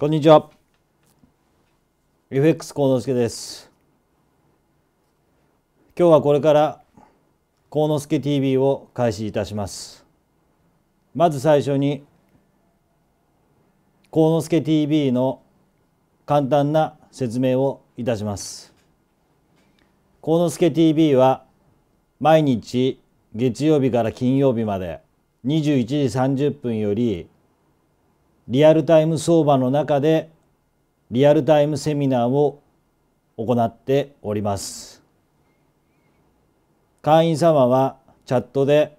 こんにちは。FX 幸之助です。今日はこれから幸之助 TV を開始いたします。まず最初に幸之助 TV の簡単な説明をいたします。幸之助 TV は毎日月曜日から金曜日まで21時30分よりリアルタイム相場の中でリアルタイムセミナーを行っております会員様はチャットで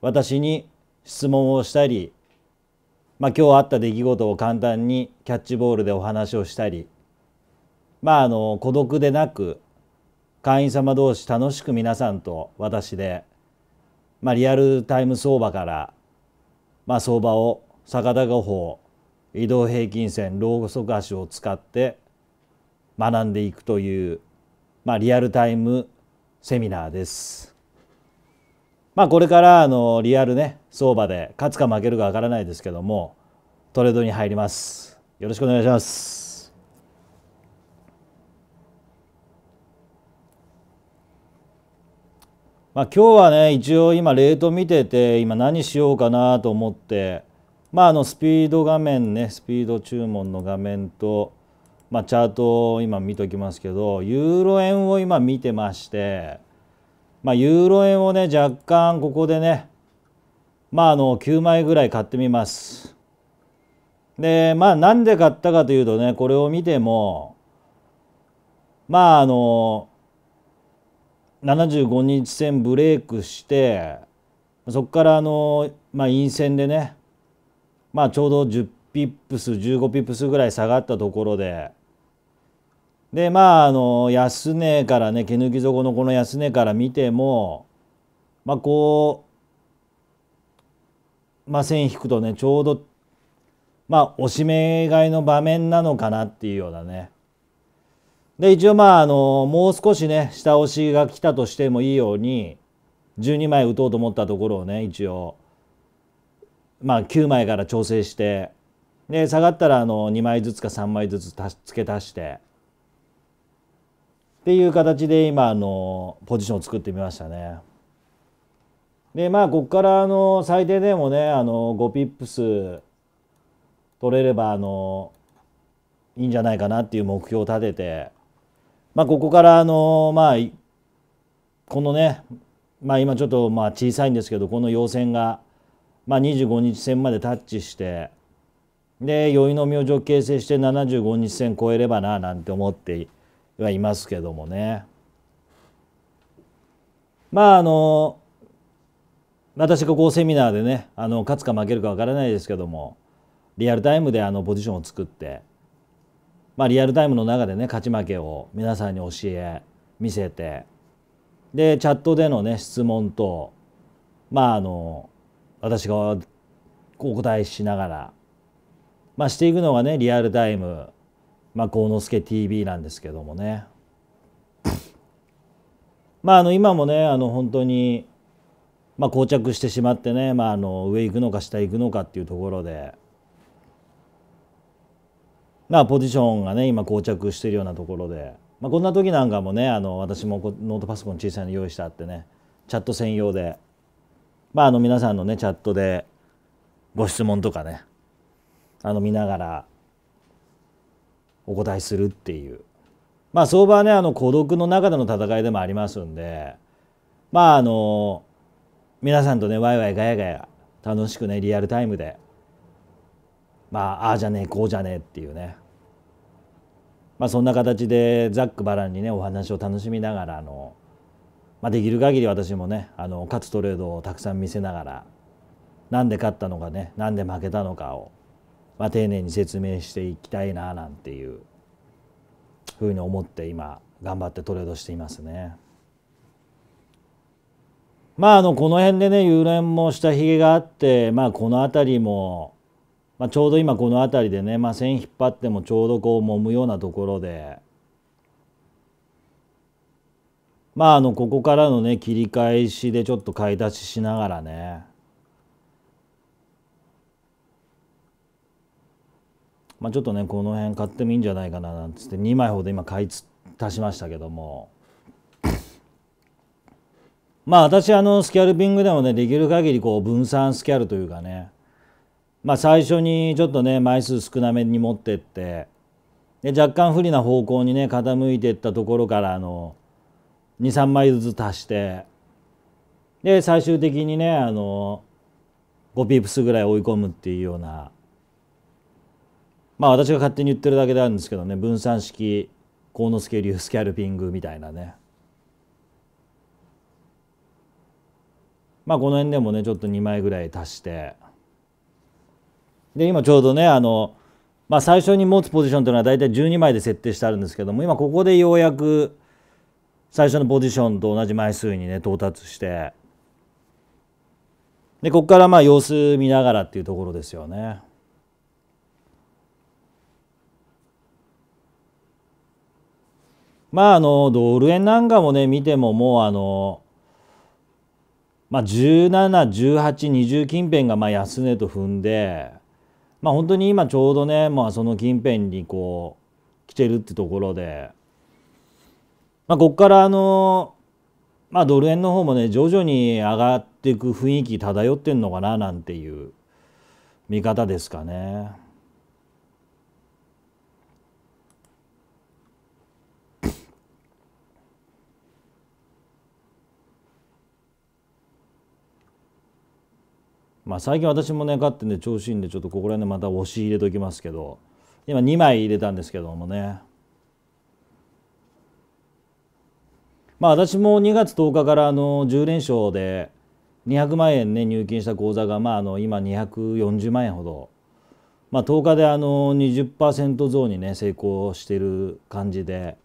私に質問をしたり、まあ、今日あった出来事を簡単にキャッチボールでお話をしたりまああの孤独でなく会員様同士楽しく皆さんと私で、まあ、リアルタイム相場から、まあ、相場を坂高法移動平均線ローソク足を使って学んでいくという、まあ、リアルタイムセミナーです。まあ、これからあのリアルね相場で勝つか負けるかわからないですけどもトレードに入ります。よろしくお願いします。まあ、今日はね一応今レート見てて今何しようかなと思ってまあ、あのスピード画面ねスピード注文の画面と、まあ、チャートを今見ときますけどユーロ円を今見てまして、まあ、ユーロ円をね若干ここでねまああの9枚ぐらい買ってみます。でまあなんで買ったかというとねこれを見てもまああの75日線ブレイクしてそこからあの、まあ、陰線でねまあちょうど10ピップス15ピップスぐらい下がったところででまああの安値からね毛抜き底のこの安値から見てもまあこう、まあ、線引くとねちょうどまあ押しめ買いの場面なのかなっていうようなねで一応まああのもう少しね下押しが来たとしてもいいように12枚打とうと思ったところをね一応まあ、9枚から調整してで下がったらあの2枚ずつか3枚ずつ付け足してっていう形で今あのポジションを作ってみましたね。でまあここからあの最低でもねあの5ピップス取れればあのいいんじゃないかなっていう目標を立てて、まあ、ここからあのまあこのねまあ今ちょっとまあ小さいんですけどこの要線がまあ、25日線までタッチしてで酔いの明星形成して75日線超えればななんて思ってはいますけどもね。まああの私がこうセミナーでねあの勝つか負けるかわからないですけどもリアルタイムであのポジションを作って、まあ、リアルタイムの中でね勝ち負けを皆さんに教え見せてでチャットでのね質問とまああの私がお答えしながら、まあ、していくのがねリアルタイム「まあ、幸之助 TV」なんですけどもね。まあ、あの今もねあの本当に、まあ、膠着してしまってね、まあ、あの上行くのか下行くのかっていうところで、まあ、ポジションがね今膠着してるようなところで、まあ、こんな時なんかもねあの私もノートパソコン小さいの用意してあってねチャット専用で。まあ、あの皆さんのねチャットでご質問とかねあの見ながらお答えするっていうまあ相場はねあの孤独の中での戦いでもありますんでまああの皆さんとねワイワイガヤガヤ楽しくねリアルタイムでまあああじゃねえこうじゃねえっていうねまあそんな形でざっくばらんにねお話を楽しみながらあのまあ、できる限り私もねあの勝つトレードをたくさん見せながら何で勝ったのかね何で負けたのかを、まあ、丁寧に説明していきたいななんていうふうに思って今頑張ってトレードしていますね。まあ、あのこの辺でね遊覧も下髭があって、まあ、この辺りも、まあ、ちょうど今この辺りでね、まあ、線引っ張ってもちょうどこう揉むようなところでまああのここからのね切り返しでちょっと買い出ししながらねまあちょっとねこの辺買ってもいいんじゃないかななんつって2枚ほど今買い足しましたけどもまあ私あのスキャルピングでもねできる限りこう分散スキャルというかねまあ最初にちょっとね枚数少なめに持ってってで若干不利な方向にね傾いていったところからあの23枚ずつ足してで最終的にねあの5ピープスぐらい追い込むっていうようなまあ私が勝手に言ってるだけであるんですけどね分散式幸之助流スキャルピングみたいなねまあこの辺でもねちょっと2枚ぐらい足してで今ちょうどねあの、まあ、最初に持つポジションというのは大体12枚で設定してあるんですけども今ここでようやく最初のポジションと同じ枚数にね到達してでここからまあ様子見ながらっていうところですよね。まああのドル円なんかもね見てももうあのまあ171820近辺がまあ安値と踏んでまあ本当に今ちょうどねまあその近辺にこう来てるってところで。まあ、ここからあの、まあ、ドル円の方もね徐々に上がっていく雰囲気漂ってんのかななんていう見方ですかね。まあ、最近私もね勝ってんで調子いいんでちょっとここら辺でまた押し入れときますけど今2枚入れたんですけどもね。まあ、私も2月10日からあの10連勝で200万円、ね、入金した口座が、まあ、あの今240万円ほど、まあ、10日であの20%増に、ね、成功している感じで、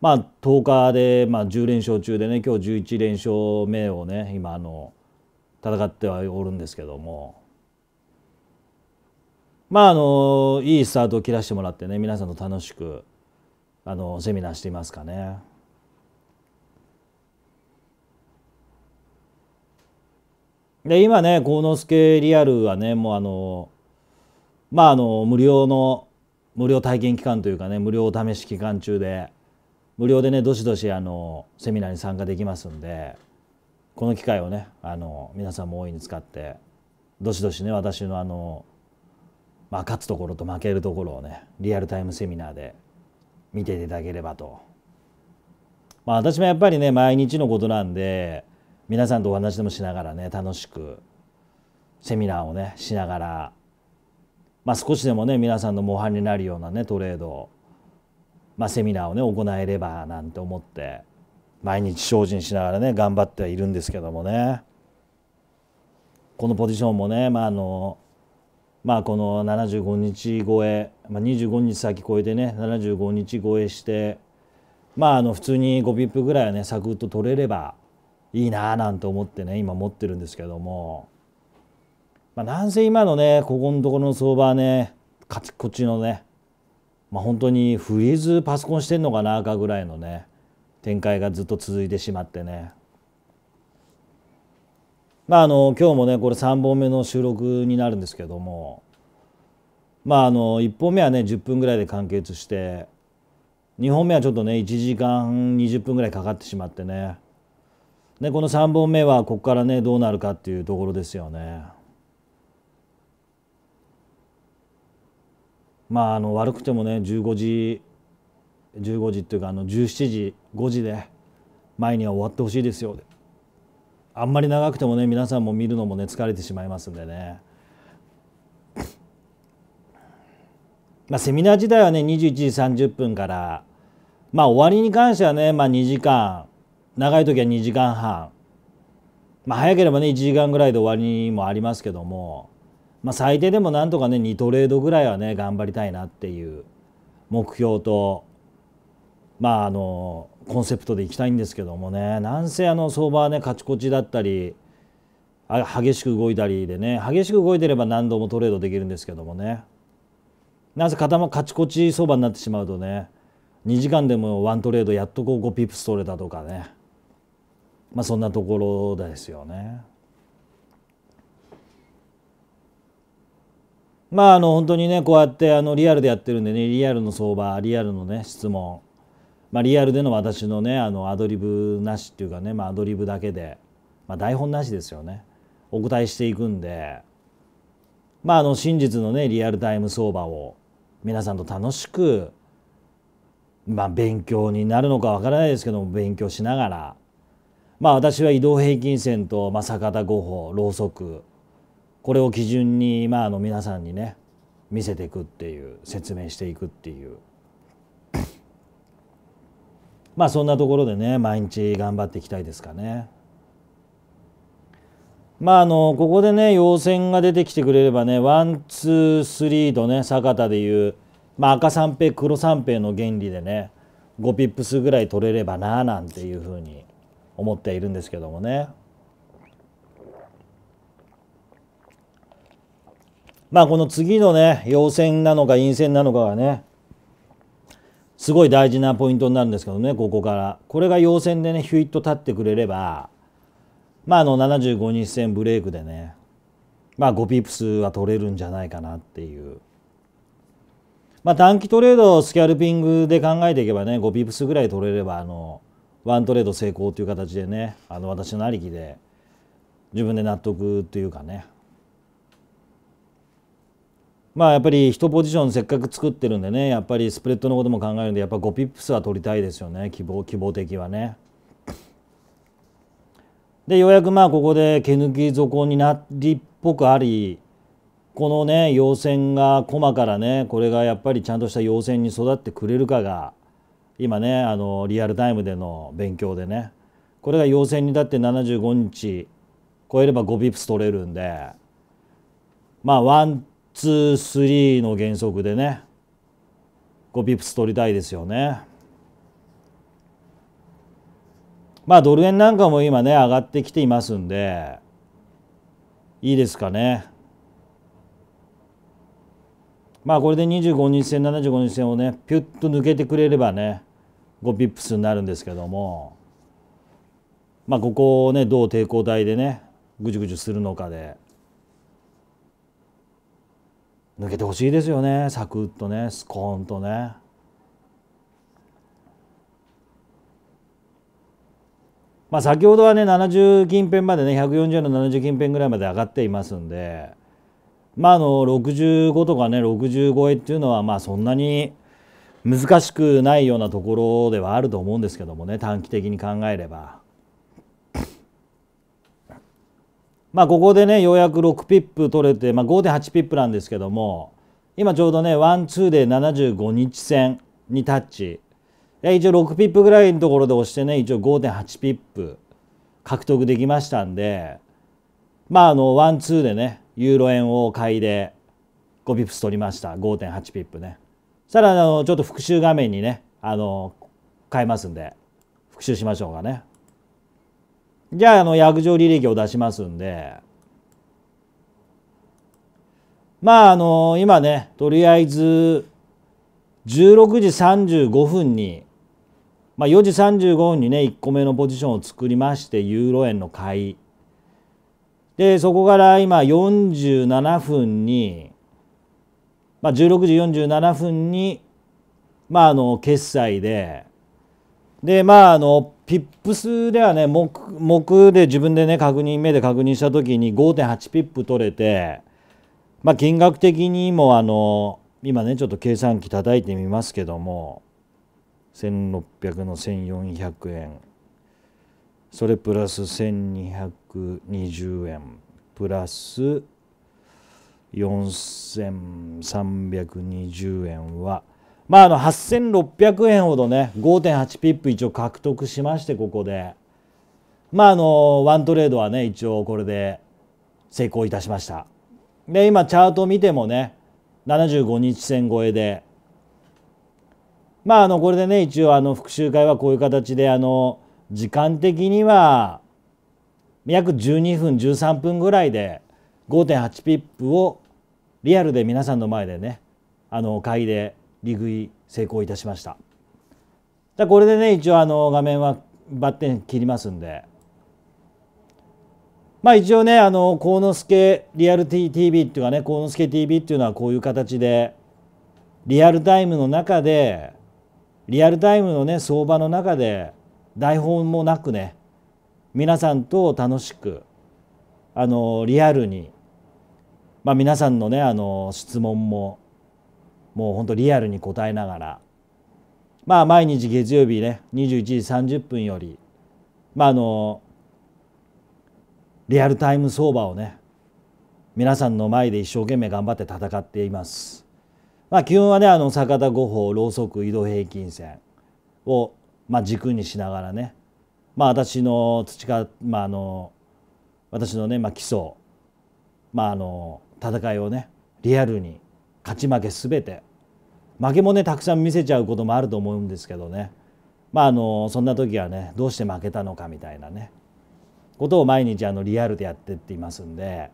まあ、10日で、まあ、10連勝中でね今日11連勝目をね今あの戦ってはおるんですけども。まああのいいスタートを切らしてもらってね皆さんと楽しくあのセミナーしていますかね。で今ね幸之助リアルはねもうあのまああの無料の無料体験期間というかね無料お試し期間中で無料でねどしどしあのセミナーに参加できますんでこの機会をねあの皆さんも大いに使ってどしどしね私のあの、まあ、勝つところと負けるところをねリアルタイムセミナーで見ていただければと。まあ、私もやっぱりね毎日のことなんで皆さんとお話でもしながらね楽しくセミナーをねしながら、まあ、少しでもね皆さんの模範になるようなねトレード、まあ、セミナーをね行えればなんて思って毎日精進しながらね頑張ってはいるんですけどもねこのポジションもね、まああのまあ、この75日超え、まあ、25日先超えてね75日超えして、まあ、あの普通に5ピップぐらいはねサクッと取れればいいなぁなんて思ってね今持ってるんですけども、まあ、なんせ今のねここのところの相場はねカチコチのね、まあ、本当にフリーズパソコンしてんのかなかぐらいのね展開がずっと続いてしまってねまああの今日もねこれ3本目の収録になるんですけどもまああの1本目はね10分ぐらいで完結して2本目はちょっとね1時間20分ぐらいかかってしまってねね、この3本目はここからねどうなるかっていうところですよね。まあ、あの悪くてもね15時15時っていうかあの17時5時で前には終わってほしいですよあんまり長くてもね皆さんも見るのもね疲れてしまいますんでね。まあ、セミナー自体はね21時30分から、まあ、終わりに関してはね、まあ、2時間長い時は2時間半まあ早ければね1時間ぐらいで終わりもありますけども、まあ、最低でもなんとかね2トレードぐらいはね頑張りたいなっていう目標とまああのコンセプトでいきたいんですけどもねなんせあの相場はねカチコチだったり激しく動いたりでね激しく動いてれば何度もトレードできるんですけどもねなぜたま、カチコチ相場になってしまうとね2時間でもワントレードやっとこう5ピップス取れたとかねまあ、そんなところですよね。まあ、あの本当にねこうやってあのリアルでやってるんでねリアルの相場リアルのね質問、まあ、リアルでの私のねあのアドリブなしっていうかね、まあ、アドリブだけで、まあ、台本なしですよねお答えしていくんで、まあ、あの真実のねリアルタイム相場を皆さんと楽しく、まあ、勉強になるのかわからないですけども勉強しながらまあ私は移動平均線と坂田五歩ろうそくこれを基準に、まあ、あの皆さんにね見せていくっていう説明していくっていう まあそんなところでね毎日頑張っていきたいですかね。まああのここでね陽線が出てきてくれればねワンツースリーとね坂田でいう、まあ、赤三平黒三平の原理でね5ピップスぐらい取れればななんていうふうに思っているんですけどもね。まあこの次のね陽線なのか陰線なのかがねすごい大事なポイントになるんですけどねここからこれが陽線でねヒュイッと立ってくれればまああの75日線ブレイクでねまあ5ピップスは取れるんじゃないかなっていうまあ短期トレードスキャルピングで考えていけばね5ピップスぐらい取れればあのワントレード成功という形でねあの私のありきで自分で納得というかねまあやっぱり1ポジションせっかく作ってるんでねやっぱりスプレッドのことも考えるんでやっぱ5ピップスは取りたいですよね希望希望的はね。でようやくまあここで毛抜き底になりっぽくありこのね陽線が駒からねこれがやっぱりちゃんとした陽線に育ってくれるかが今ねあのリアルタイムでの勉強でねこれが要請にだって75日超えれば5ビプス取れるんでまあワンツースリーの原則でね5ビプス取りたいですよね。まあドル円なんかも今ね上がってきていますんでいいですかね。まあこれで25日線75日線をねピュッと抜けてくれればね5ピップスになるんですけどもまあここをねどう抵抗体でねぐじゅぐじゅするのかで抜けてほしいですよねサクッとねスコーンとね。まあ、先ほどはね70近辺までね140の70近辺ぐらいまで上がっていますんでまああの65とかね6 5超っていうのはまあそんなに難しくないようなところではあると思うんですけどもね短期的に考えれば。まあここでねようやく6ピップ取れて、まあ、5.8ピップなんですけども今ちょうどねワンツーで75日線にタッチ一応6ピップぐらいのところで押してね一応5.8ピップ獲得できましたんでまああのワンツーでねユーロ円を買いで5ピップス取りました5.8ピップね。したらあのちょっと復習画面にねあの変えますんで復習しましょうかね。じゃああの約定履歴を出しますんでまああの今ねとりあえず16時35分に、まあ、4時35分にね1個目のポジションを作りましてユーロ円の買いでそこから今47分にまあ、16時47分に、まあ、あの決済ででまああのピップスではね目目で自分でね確認目で確認した時に5.8ピップ取れて、まあ、金額的にもあの今ねちょっと計算機叩いてみますけども1600の1400円それプラス1220円プラス4320円はまああの8600円ほどね5.8ピップ一応獲得しましてここでまああのワントレードはね一応これで成功いたしましたで今チャート見てもね75日線超えでまああのこれでね一応あの復習会はこういう形であの時間的には約12分13分ぐらいで5.8ピップをリアルで皆さんの前でねあの会議で利食い成功いたしましたじゃこれでね一応あの画面はバッテン切りますんでまあ一応ねあの幸之助リアル TV っていうかね幸之助 TV っていうのはこういう形でリアルタイムの中でリアルタイムのね相場の中で台本もなくね皆さんと楽しくあのリアルにまあ、皆さんのねあの質問ももう本当リアルに答えながら、まあ、毎日月曜日ね21時30分より、まあ、あのリアルタイム相場をね皆さんの前で一生懸命頑張って戦っています。まあ、基本はねあの坂田五法ろうそく移動平均線を、まあ、軸にしながらね、まあ、私のか、まあ、あの私のね、まあ、基礎、まあ、あの戦いをねリアルに勝ち負け全て負けもねたくさん見せちゃうこともあると思うんですけどねまああのそんな時はねどうして負けたのかみたいなねことを毎日あのリアルでやってっていますんで、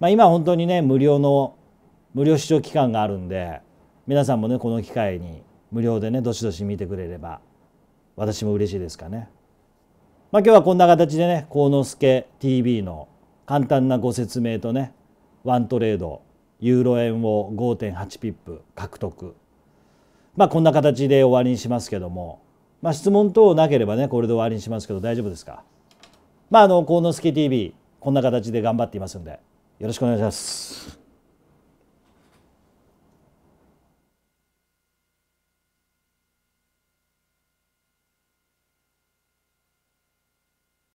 まあ、今本当にね無料の無料視聴期間があるんで皆さんもねこの機会に無料でねどしどし見てくれれば私も嬉しいですかね。まあ、今日はこんな形でね「幸之助 TV」の簡単なご説明とねワントレードユーロ円を5.8ピップ獲得まあこんな形で終わりにしますけども、まあ、質問等なければねこれで終わりにしますけど大丈夫ですかまああの「幸之助 TV」こんな形で頑張っていますんでよろしくお願いします。